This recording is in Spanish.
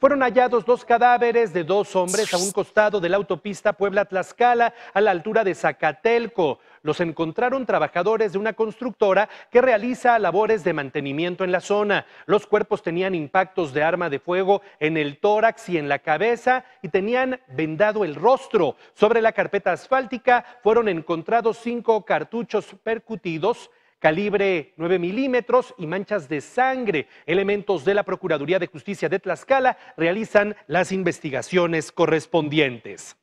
fueron hallados dos cadáveres de dos hombres a un costado de la autopista Puebla-Tlaxcala, a la altura de Zacatelco. Los encontraron trabajadores de una constructora que realiza labores de mantenimiento en la zona. Los cuerpos tenían impactos de arma de fuego en el tórax y en la cabeza y tenían vendado el rostro. Sobre la carpeta asfáltica fueron encontrados cinco cartuchos percutidos calibre 9 milímetros y manchas de sangre. Elementos de la Procuraduría de Justicia de Tlaxcala realizan las investigaciones correspondientes.